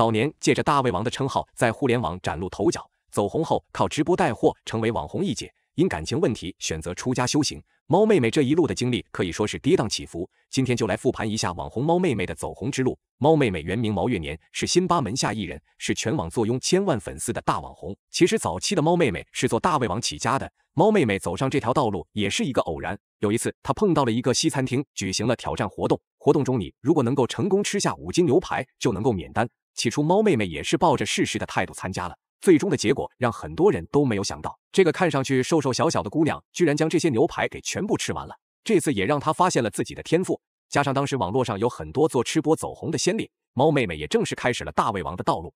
早年借着“大胃王”的称号在互联网崭露头角，走红后靠直播带货成为网红一姐。因感情问题选择出家修行。猫妹妹这一路的经历可以说是跌宕起伏。今天就来复盘一下网红猫妹妹的走红之路。猫妹妹原名毛月年，是辛巴门下艺人，是全网坐拥千万粉丝的大网红。其实早期的猫妹妹是做大胃王起家的。猫妹妹走上这条道路也是一个偶然。有一次，她碰到了一个西餐厅，举行了挑战活动。活动中，你如果能够成功吃下五斤牛排，就能够免单。起初，猫妹妹也是抱着试试的态度参加了。最终的结果让很多人都没有想到，这个看上去瘦瘦小小的姑娘，居然将这些牛排给全部吃完了。这次也让她发现了自己的天赋。加上当时网络上有很多做吃播走红的先例，猫妹妹也正式开始了大胃王的道路。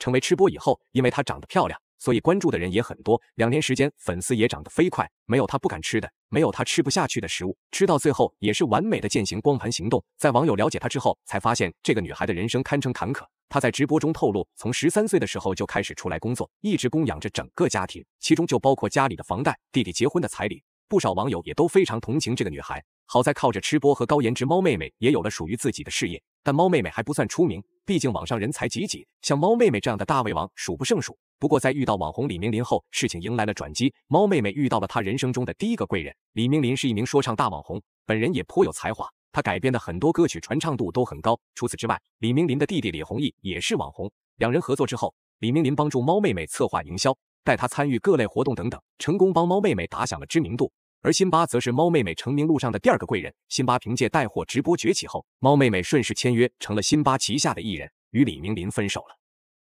成为吃播以后，因为她长得漂亮。所以关注的人也很多，两年时间粉丝也涨得飞快。没有他不敢吃的，没有他吃不下去的食物。吃到最后也是完美的践行光盘行动。在网友了解她之后，才发现这个女孩的人生堪称坎坷。她在直播中透露，从十三岁的时候就开始出来工作，一直供养着整个家庭，其中就包括家里的房贷、弟弟结婚的彩礼。不少网友也都非常同情这个女孩。好在靠着吃播和高颜值，猫妹妹也有了属于自己的事业。但猫妹妹还不算出名，毕竟网上人才济济，像猫妹妹这样的大胃王数不胜数。不过在遇到网红李明霖后，事情迎来了转机。猫妹妹遇到了她人生中的第一个贵人，李明霖是一名说唱大网红，本人也颇有才华。他改编的很多歌曲传唱度都很高。除此之外，李明霖的弟弟李宏毅也是网红。两人合作之后，李明霖帮助猫妹妹策划营销，带她参与各类活动等等，成功帮猫妹妹打响了知名度。而辛巴则是猫妹妹成名路上的第二个贵人。辛巴凭借带货直播崛起后，猫妹妹顺势签约成了辛巴旗下的艺人，与李明霖分手了。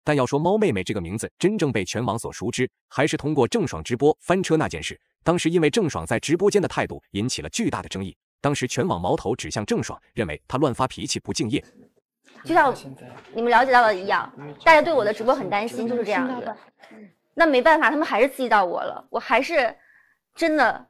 但要说“猫妹妹”这个名字真正被全网所熟知，还是通过郑爽直播翻车那件事。当时因为郑爽在直播间的态度引起了巨大的争议，当时全网矛头指向郑爽，认为她乱发脾气、不敬业。就像你们了解到的一样，大家对我的直播很担心，就是这样子。那没办法，他们还是刺激到我了，我还是真的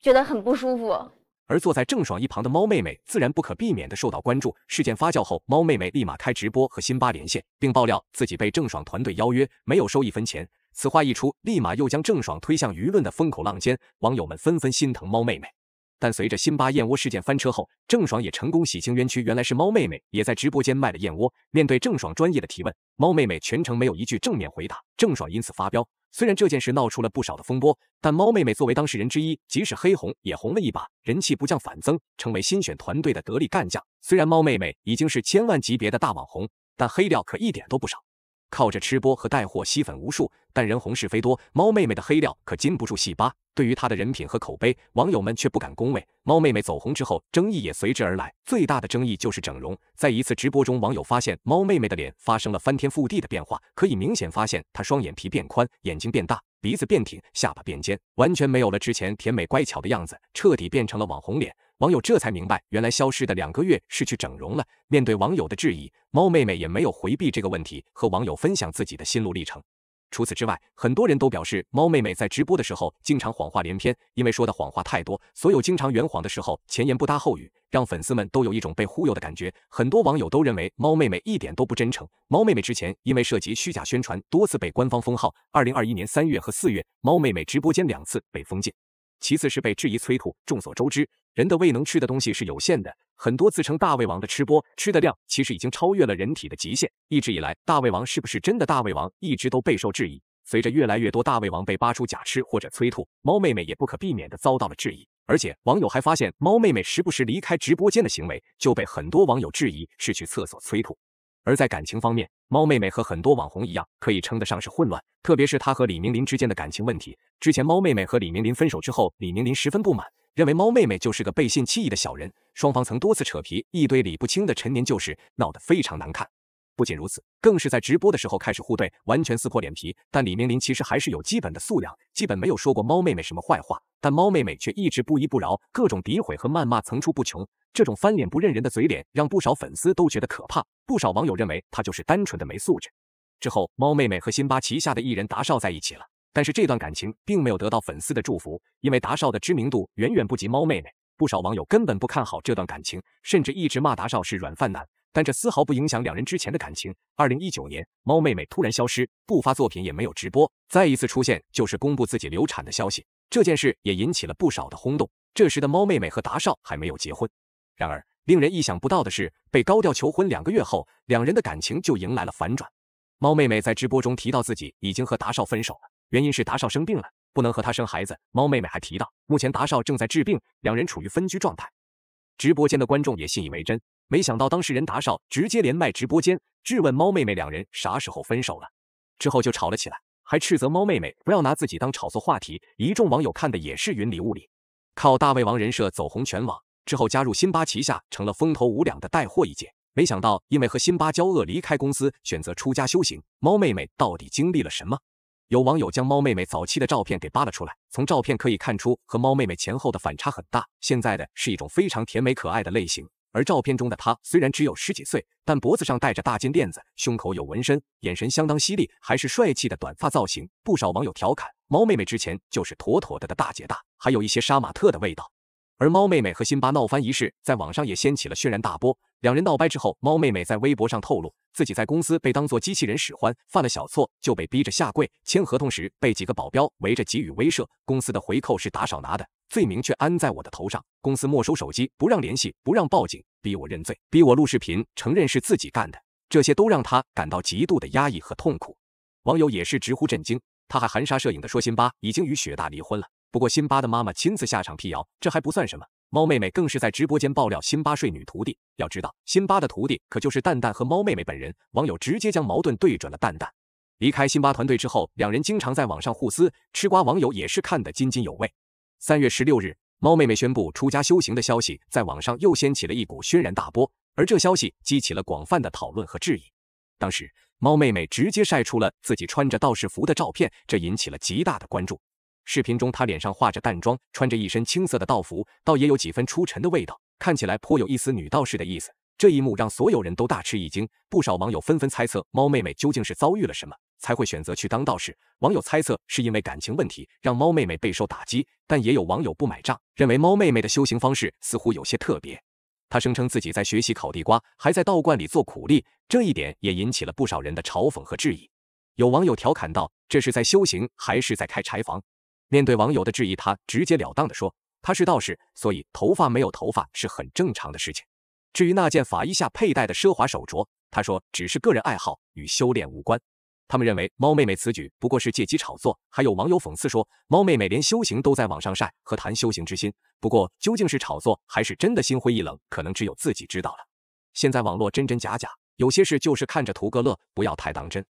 觉得很不舒服。而坐在郑爽一旁的猫妹妹，自然不可避免的受到关注。事件发酵后，猫妹妹立马开直播和辛巴连线，并爆料自己被郑爽团队邀约，没有收一分钱。此话一出，立马又将郑爽推向舆论的风口浪尖，网友们纷纷心疼猫妹妹。但随着辛巴燕窝事件翻车后，郑爽也成功洗清冤屈。原来是猫妹妹也在直播间卖了燕窝。面对郑爽专业的提问，猫妹妹全程没有一句正面回答，郑爽因此发飙。虽然这件事闹出了不少的风波，但猫妹妹作为当事人之一，即使黑红也红了一把，人气不降反增，成为新选团队的得力干将。虽然猫妹妹已经是千万级别的大网红，但黑料可一点都不少。靠着吃播和带货吸粉无数，但人红是非多，猫妹妹的黑料可禁不住细扒。对于她的人品和口碑，网友们却不敢恭维。猫妹妹走红之后，争议也随之而来，最大的争议就是整容。在一次直播中，网友发现猫妹妹的脸发生了翻天覆地的变化，可以明显发现她双眼皮变宽，眼睛变大，鼻子变挺，下巴变尖，完全没有了之前甜美乖巧的样子，彻底变成了网红脸。网友这才明白，原来消失的两个月是去整容了。面对网友的质疑，猫妹妹也没有回避这个问题，和网友分享自己的心路历程。除此之外，很多人都表示，猫妹妹在直播的时候经常谎话连篇，因为说的谎话太多，所有经常圆谎的时候前言不搭后语，让粉丝们都有一种被忽悠的感觉。很多网友都认为猫妹妹一点都不真诚。猫妹妹之前因为涉及虚假宣传，多次被官方封号。二零二一年三月和四月，猫妹妹直播间两次被封禁。其次是被质疑催吐。众所周知，人的胃能吃的东西是有限的，很多自称大胃王的吃播吃的量其实已经超越了人体的极限。一直以来，大胃王是不是真的大胃王，一直都备受质疑。随着越来越多大胃王被扒出假吃或者催吐，猫妹妹也不可避免的遭到了质疑。而且，网友还发现猫妹妹时不时离开直播间的行为，就被很多网友质疑是去厕所催吐。而在感情方面，猫妹妹和很多网红一样，可以称得上是混乱。特别是她和李明霖之间的感情问题。之前，猫妹妹和李明霖分手之后，李明霖十分不满，认为猫妹妹就是个背信弃义的小人。双方曾多次扯皮，一堆理不清的陈年旧事，闹得非常难看。不仅如此，更是在直播的时候开始互怼，完全撕破脸皮。但李明霖其实还是有基本的素养，基本没有说过猫妹妹什么坏话。但猫妹妹却一直不依不饶，各种诋毁和谩骂层出不穷。这种翻脸不认人的嘴脸，让不少粉丝都觉得可怕。不少网友认为她就是单纯的没素质。之后，猫妹妹和辛巴旗下的艺人达少在一起了，但是这段感情并没有得到粉丝的祝福，因为达少的知名度远远不及猫妹妹。不少网友根本不看好这段感情，甚至一直骂达少是软饭男。但这丝毫不影响两人之前的感情。二零一九年，猫妹妹突然消失，不发作品，也没有直播。再一次出现就是公布自己流产的消息，这件事也引起了不少的轰动。这时的猫妹妹和达少还没有结婚。然而，令人意想不到的是，被高调求婚两个月后，两人的感情就迎来了反转。猫妹妹在直播中提到自己已经和达少分手了，原因是达少生病了，不能和她生孩子。猫妹妹还提到，目前达少正在治病，两人处于分居状态。直播间的观众也信以为真。没想到当事人达少直接连麦直播间，质问猫妹妹两人啥时候分手了，之后就吵了起来，还斥责猫妹妹不要拿自己当炒作话题。一众网友看的也是云里雾里。靠大胃王人设走红全网，之后加入辛巴旗下，成了风头无两的带货一姐。没想到因为和辛巴交恶，离开公司选择出家修行。猫妹妹到底经历了什么？有网友将猫妹妹早期的照片给扒了出来，从照片可以看出，和猫妹妹前后的反差很大。现在的是一种非常甜美可爱的类型。而照片中的她虽然只有十几岁，但脖子上戴着大金链子，胸口有纹身，眼神相当犀利，还是帅气的短发造型。不少网友调侃：“猫妹妹之前就是妥妥的的大姐大，还有一些杀马特的味道。”而猫妹妹和辛巴闹翻一事，在网上也掀起了轩然大波。两人闹掰之后，猫妹妹在微博上透露，自己在公司被当做机器人使唤，犯了小错就被逼着下跪；签合同时被几个保镖围着给予威慑。公司的回扣是打手拿的，罪名却安在我的头上。公司没收手机，不让联系，不让报警，逼我认罪，逼我录视频承认是自己干的。这些都让她感到极度的压抑和痛苦。网友也是直呼震惊，他还含沙射影地说，辛巴已经与雪大离婚了。不过，辛巴的妈妈亲自下场辟谣，这还不算什么。猫妹妹更是在直播间爆料辛巴睡女徒弟。要知道，辛巴的徒弟可就是蛋蛋和猫妹妹本人。网友直接将矛盾对准了蛋蛋。离开辛巴团队之后，两人经常在网上互撕，吃瓜网友也是看得津津有味。三月十六日，猫妹妹宣布出家修行的消息在网上又掀起了一股轩然大波，而这消息激起了广泛的讨论和质疑。当时，猫妹妹直接晒出了自己穿着道士服的照片，这引起了极大的关注。视频中，她脸上化着淡妆，穿着一身青色的道服，倒也有几分出尘的味道，看起来颇有一丝女道士的意思。这一幕让所有人都大吃一惊，不少网友纷纷猜测猫妹妹究竟是遭遇了什么，才会选择去当道士。网友猜测是因为感情问题让猫妹妹备受打击，但也有网友不买账，认为猫妹妹的修行方式似乎有些特别。她声称自己在学习烤地瓜，还在道观里做苦力，这一点也引起了不少人的嘲讽和质疑。有网友调侃道：“这是在修行还是在开柴房？”面对网友的质疑，他直截了当地说：“他是道士，所以头发没有头发是很正常的事情。至于那件法衣下佩戴的奢华手镯，他说只是个人爱好，与修炼无关。”他们认为猫妹妹此举不过是借机炒作，还有网友讽刺说：“猫妹妹连修行都在网上晒，何谈修行之心？”不过，究竟是炒作还是真的心灰意冷，可能只有自己知道了。现在网络真真假假，有些事就是看着图个乐，不要太当真。